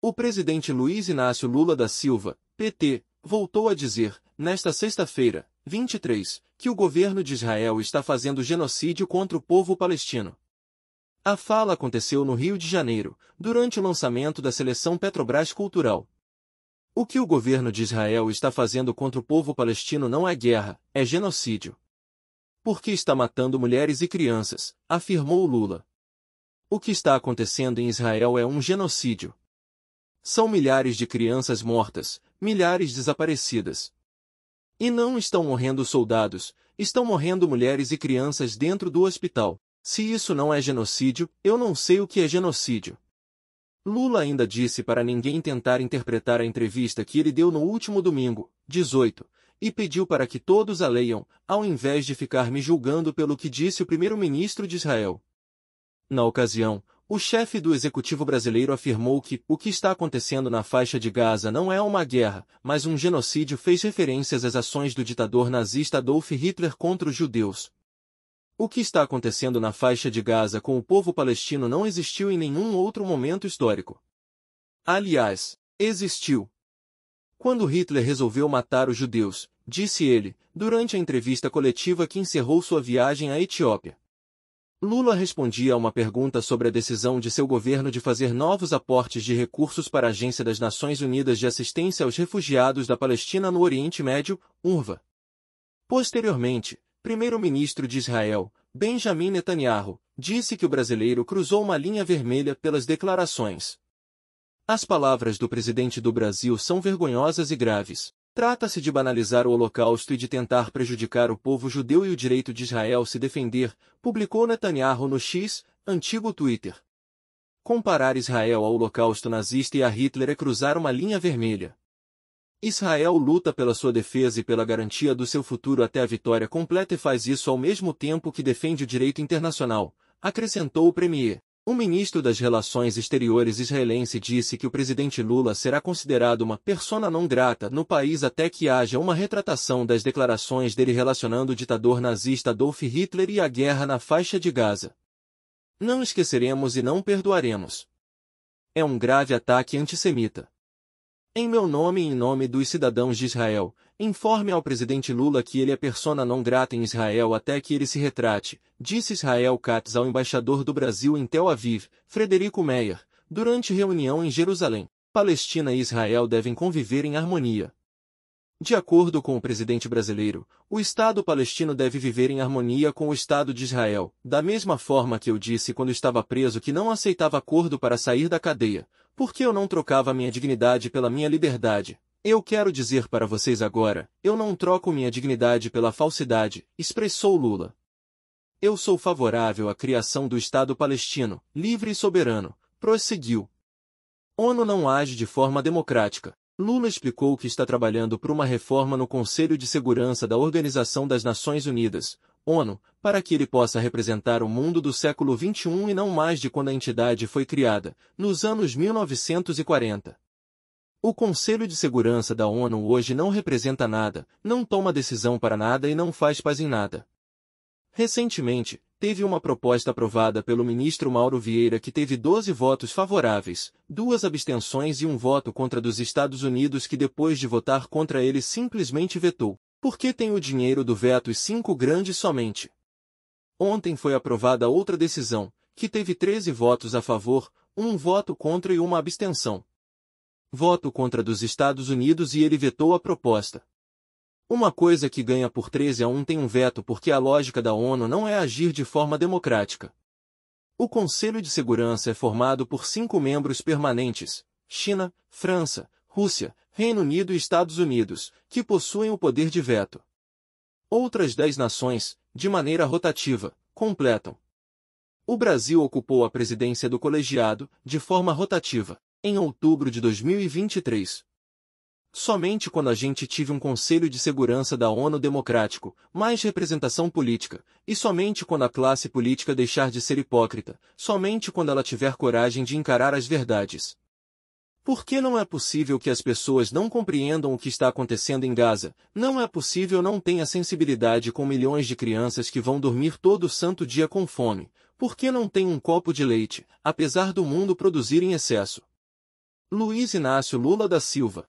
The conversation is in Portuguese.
O presidente Luiz Inácio Lula da Silva, PT, voltou a dizer, nesta sexta-feira, 23, que o governo de Israel está fazendo genocídio contra o povo palestino. A fala aconteceu no Rio de Janeiro, durante o lançamento da seleção Petrobras Cultural. O que o governo de Israel está fazendo contra o povo palestino não é guerra, é genocídio. Porque está matando mulheres e crianças, afirmou Lula. O que está acontecendo em Israel é um genocídio. São milhares de crianças mortas, milhares desaparecidas. E não estão morrendo soldados, estão morrendo mulheres e crianças dentro do hospital. Se isso não é genocídio, eu não sei o que é genocídio. Lula ainda disse para ninguém tentar interpretar a entrevista que ele deu no último domingo, 18, e pediu para que todos a leiam, ao invés de ficar me julgando pelo que disse o primeiro-ministro de Israel. Na ocasião, o chefe do executivo brasileiro afirmou que o que está acontecendo na faixa de Gaza não é uma guerra, mas um genocídio fez referências às ações do ditador nazista Adolf Hitler contra os judeus. O que está acontecendo na faixa de Gaza com o povo palestino não existiu em nenhum outro momento histórico. Aliás, existiu. Quando Hitler resolveu matar os judeus, disse ele, durante a entrevista coletiva que encerrou sua viagem à Etiópia. Lula respondia a uma pergunta sobre a decisão de seu governo de fazer novos aportes de recursos para a Agência das Nações Unidas de Assistência aos Refugiados da Palestina no Oriente Médio, UNRWA. Posteriormente, primeiro-ministro de Israel, Benjamin Netanyahu, disse que o brasileiro cruzou uma linha vermelha pelas declarações. As palavras do presidente do Brasil são vergonhosas e graves. Trata-se de banalizar o Holocausto e de tentar prejudicar o povo judeu e o direito de Israel se defender, publicou Netanyahu no X, antigo Twitter. Comparar Israel ao Holocausto nazista e a Hitler é cruzar uma linha vermelha. Israel luta pela sua defesa e pela garantia do seu futuro até a vitória completa e faz isso ao mesmo tempo que defende o direito internacional, acrescentou o premier. O ministro das Relações Exteriores israelense disse que o presidente Lula será considerado uma persona não grata no país até que haja uma retratação das declarações dele relacionando o ditador nazista Adolf Hitler e a guerra na faixa de Gaza. Não esqueceremos e não perdoaremos. É um grave ataque antissemita. Em meu nome e em nome dos cidadãos de Israel, informe ao presidente Lula que ele é persona não grata em Israel até que ele se retrate, disse Israel Katz ao embaixador do Brasil em Tel Aviv, Frederico Meyer, durante reunião em Jerusalém. Palestina e Israel devem conviver em harmonia. De acordo com o presidente brasileiro, o Estado palestino deve viver em harmonia com o Estado de Israel, da mesma forma que eu disse quando estava preso que não aceitava acordo para sair da cadeia. Por que eu não trocava minha dignidade pela minha liberdade? Eu quero dizer para vocês agora, eu não troco minha dignidade pela falsidade, expressou Lula. Eu sou favorável à criação do Estado palestino, livre e soberano, prosseguiu. ONU não age de forma democrática. Lula explicou que está trabalhando por uma reforma no Conselho de Segurança da Organização das Nações Unidas, ONU, para que ele possa representar o mundo do século XXI e não mais de quando a entidade foi criada, nos anos 1940. O Conselho de Segurança da ONU hoje não representa nada, não toma decisão para nada e não faz paz em nada. Recentemente, teve uma proposta aprovada pelo ministro Mauro Vieira que teve 12 votos favoráveis, duas abstenções e um voto contra dos Estados Unidos que depois de votar contra ele simplesmente vetou. Por que tem o dinheiro do veto e cinco grandes somente. Ontem foi aprovada outra decisão, que teve 13 votos a favor, um voto contra e uma abstenção. Voto contra dos Estados Unidos e ele vetou a proposta. Uma coisa que ganha por 13 a 1 tem um veto porque a lógica da ONU não é agir de forma democrática. O Conselho de Segurança é formado por cinco membros permanentes: China, França, Rússia, Reino Unido e Estados Unidos, que possuem o poder de veto. Outras dez nações, de maneira rotativa, completam. O Brasil ocupou a presidência do colegiado, de forma rotativa, em outubro de 2023. Somente quando a gente tive um Conselho de Segurança da ONU democrático, mais representação política, e somente quando a classe política deixar de ser hipócrita, somente quando ela tiver coragem de encarar as verdades, por que não é possível que as pessoas não compreendam o que está acontecendo em Gaza? Não é possível não tenha sensibilidade com milhões de crianças que vão dormir todo santo dia com fome. Por que não tem um copo de leite, apesar do mundo produzir em excesso? Luiz Inácio Lula da Silva